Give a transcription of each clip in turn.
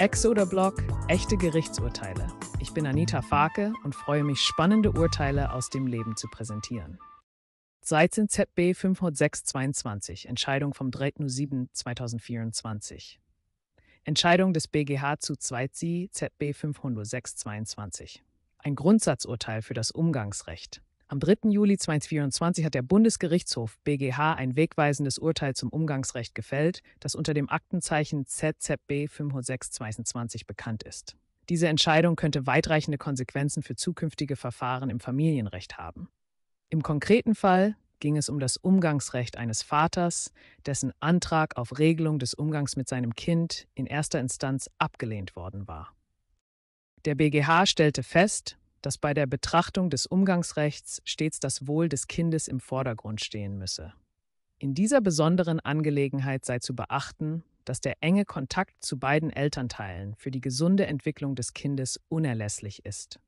Exoder Blog, echte Gerichtsurteile. Ich bin Anita Farke und freue mich, spannende Urteile aus dem Leben zu präsentieren. 13 ZB 50622, Entscheidung vom 3.07.2024. Entscheidung des BGH zu 2 ZB 50622. Ein Grundsatzurteil für das Umgangsrecht. Am 3. Juli 2024 hat der Bundesgerichtshof BGH ein wegweisendes Urteil zum Umgangsrecht gefällt, das unter dem Aktenzeichen ZZB 50622 bekannt ist. Diese Entscheidung könnte weitreichende Konsequenzen für zukünftige Verfahren im Familienrecht haben. Im konkreten Fall ging es um das Umgangsrecht eines Vaters, dessen Antrag auf Regelung des Umgangs mit seinem Kind in erster Instanz abgelehnt worden war. Der BGH stellte fest, dass bei der Betrachtung des Umgangsrechts stets das Wohl des Kindes im Vordergrund stehen müsse. In dieser besonderen Angelegenheit sei zu beachten, dass der enge Kontakt zu beiden Elternteilen für die gesunde Entwicklung des Kindes unerlässlich ist.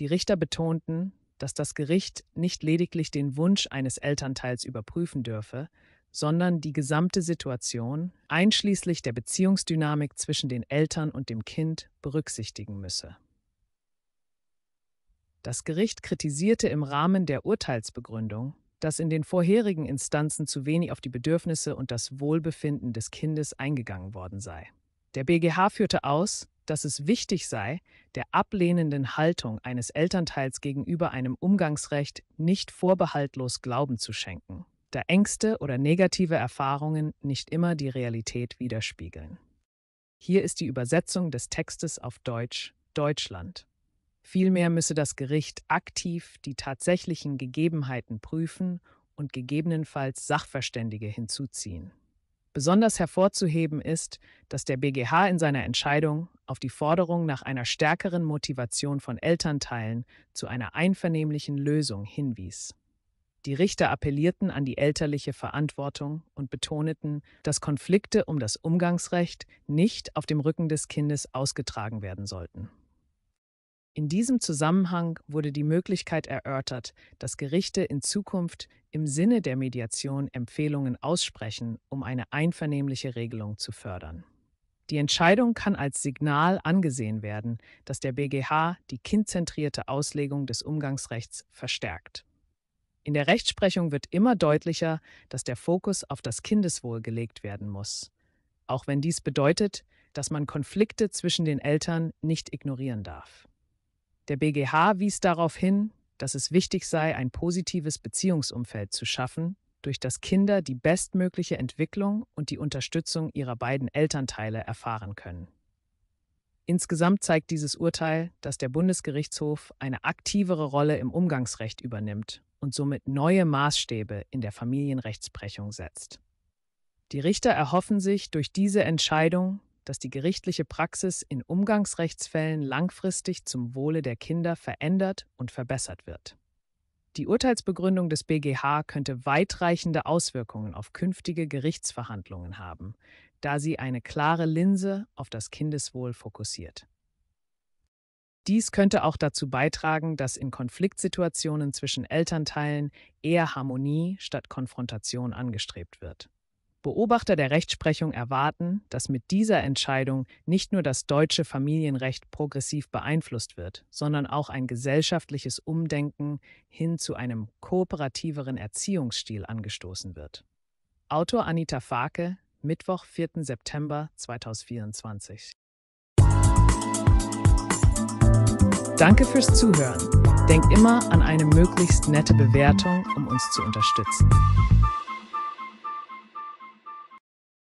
Die Richter betonten, dass das Gericht nicht lediglich den Wunsch eines Elternteils überprüfen dürfe, sondern die gesamte Situation, einschließlich der Beziehungsdynamik zwischen den Eltern und dem Kind, berücksichtigen müsse. Das Gericht kritisierte im Rahmen der Urteilsbegründung, dass in den vorherigen Instanzen zu wenig auf die Bedürfnisse und das Wohlbefinden des Kindes eingegangen worden sei. Der BGH führte aus, dass es wichtig sei, der ablehnenden Haltung eines Elternteils gegenüber einem Umgangsrecht nicht vorbehaltlos Glauben zu schenken, da Ängste oder negative Erfahrungen nicht immer die Realität widerspiegeln. Hier ist die Übersetzung des Textes auf Deutsch Deutschland. Vielmehr müsse das Gericht aktiv die tatsächlichen Gegebenheiten prüfen und gegebenenfalls Sachverständige hinzuziehen. Besonders hervorzuheben ist, dass der BGH in seiner Entscheidung auf die Forderung nach einer stärkeren Motivation von Elternteilen zu einer einvernehmlichen Lösung hinwies. Die Richter appellierten an die elterliche Verantwortung und betoneten, dass Konflikte um das Umgangsrecht nicht auf dem Rücken des Kindes ausgetragen werden sollten. In diesem Zusammenhang wurde die Möglichkeit erörtert, dass Gerichte in Zukunft im Sinne der Mediation Empfehlungen aussprechen, um eine einvernehmliche Regelung zu fördern. Die Entscheidung kann als Signal angesehen werden, dass der BGH die kindzentrierte Auslegung des Umgangsrechts verstärkt. In der Rechtsprechung wird immer deutlicher, dass der Fokus auf das Kindeswohl gelegt werden muss, auch wenn dies bedeutet, dass man Konflikte zwischen den Eltern nicht ignorieren darf. Der BGH wies darauf hin, dass es wichtig sei, ein positives Beziehungsumfeld zu schaffen, durch das Kinder die bestmögliche Entwicklung und die Unterstützung ihrer beiden Elternteile erfahren können. Insgesamt zeigt dieses Urteil, dass der Bundesgerichtshof eine aktivere Rolle im Umgangsrecht übernimmt und somit neue Maßstäbe in der Familienrechtsprechung setzt. Die Richter erhoffen sich durch diese Entscheidung, dass die gerichtliche Praxis in Umgangsrechtsfällen langfristig zum Wohle der Kinder verändert und verbessert wird. Die Urteilsbegründung des BGH könnte weitreichende Auswirkungen auf künftige Gerichtsverhandlungen haben, da sie eine klare Linse auf das Kindeswohl fokussiert. Dies könnte auch dazu beitragen, dass in Konfliktsituationen zwischen Elternteilen eher Harmonie statt Konfrontation angestrebt wird. Beobachter der Rechtsprechung erwarten, dass mit dieser Entscheidung nicht nur das deutsche Familienrecht progressiv beeinflusst wird, sondern auch ein gesellschaftliches Umdenken hin zu einem kooperativeren Erziehungsstil angestoßen wird. Autor Anita Farke, Mittwoch, 4. September 2024. Danke fürs Zuhören. Denk immer an eine möglichst nette Bewertung, um uns zu unterstützen.